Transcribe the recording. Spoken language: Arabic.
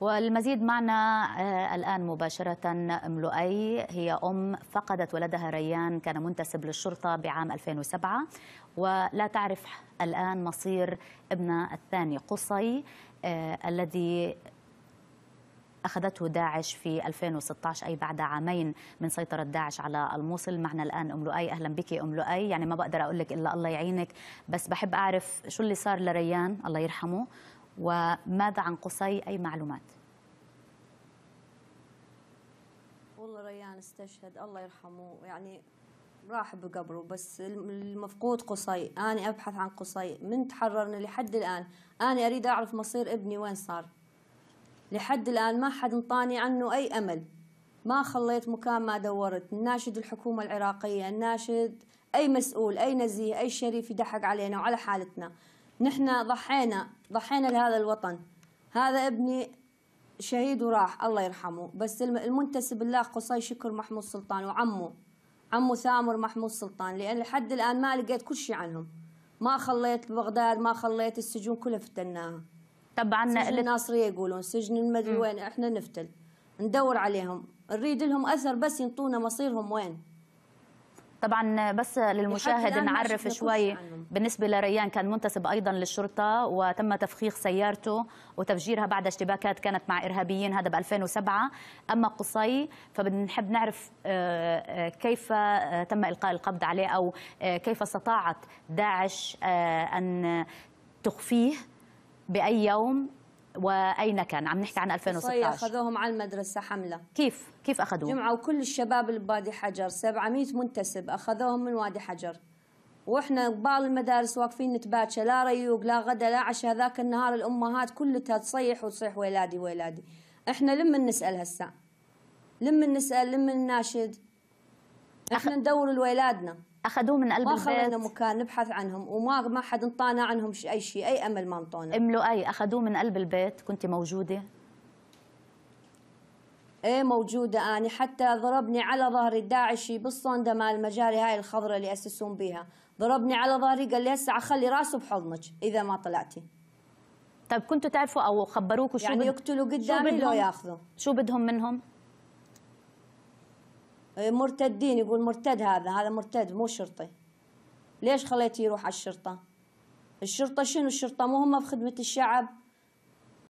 والمزيد معنا آه، الآن مباشرة أم لؤي هي أم فقدت ولدها ريان كان منتسب للشرطة بعام 2007 ولا تعرف الآن مصير ابنها الثاني قصي آه، الذي أخذته داعش في 2016 أي بعد عامين من سيطرة داعش على الموصل معنا الآن أم لؤي أهلا بك أم لؤي يعني ما بقدر أقول لك إلا الله يعينك بس بحب أعرف شو اللي صار لريان الله يرحمه وماذا عن قصي أي معلومات والله ريان استشهد الله يرحمه يعني راح بقبره بس المفقود قصي أنا أبحث عن قصي من تحررنا لحد الآن أنا أريد أعرف مصير ابني وين صار لحد الآن ما حد انطاني عنه أي أمل ما خليت مكان ما دورت ناشد الحكومة العراقية ناشد أي مسؤول أي نزيه أي شريف يدحق علينا وعلى حالتنا نحن ضحينا ضحينا لهذا الوطن هذا ابني شهيد وراح الله يرحمه بس المنتسب الله قصي شكر محمود سلطان وعمه عمه ثامر محمود سلطان لأن لحد الآن ما لقيت كل شيء عنهم ما خليت بغداد ما خليت السجون كلها فتناها طبعا سجن اللي... الناصرية يقولون سجن المدري وين احنا نفتل ندور عليهم نريد لهم أثر بس ينطونا مصيرهم وين طبعا بس للمشاهد نعرف شوي بالنسبة لريان كان منتسب أيضا للشرطة وتم تفخيخ سيارته وتفجيرها بعد اشتباكات كانت مع إرهابيين هذا ب 2007 أما قصي فبنحب نعرف آه، آه، كيف آه، تم إلقاء القبض عليه أو كيف استطاعت داعش أن تخفيه بأي يوم واين كان عم نحكي عن 2016 اخذوهم على المدرسه حمله كيف كيف اخذوهم جمعوا كل الشباب اللي بوادي حجر 700 منتسب اخذوهم من وادي حجر واحنا قبال المدارس واقفين نتباتشى لا ريوق لا غدا لا عشاء ذاك النهار الامهات كلها تصيح وتصيح ويلادي ويلادي احنا لما نسال هسه لما نسال لما نناشد احنا أخ... ندور لولادنا اخذوه من قلب ما البيت ما خلينا مكان نبحث عنهم وما ما حد انطانا عنهم اي شيء اي امل ما انطونا املؤي اخذوه من قلب البيت كنت موجوده ايه موجودة أنا حتى ضربني على ظهري الداعشي بالصندة مال المجاري هاي الخضراء اللي أسسون بيها ضربني على ظهري قال لي هسه اخلي راسه بحضنك إذا ما طلعتي طيب كنتوا تعرفوا أو خبروكوا شو يعني يقتلوا قدامي لو ياخذوا شو بدهم منهم؟ مرتدين يقول مرتد هذا هذا مرتد مو شرطي ليش خليتي يروح على الشرطة الشرطة شنو الشرطة مو هم في خدمة الشعب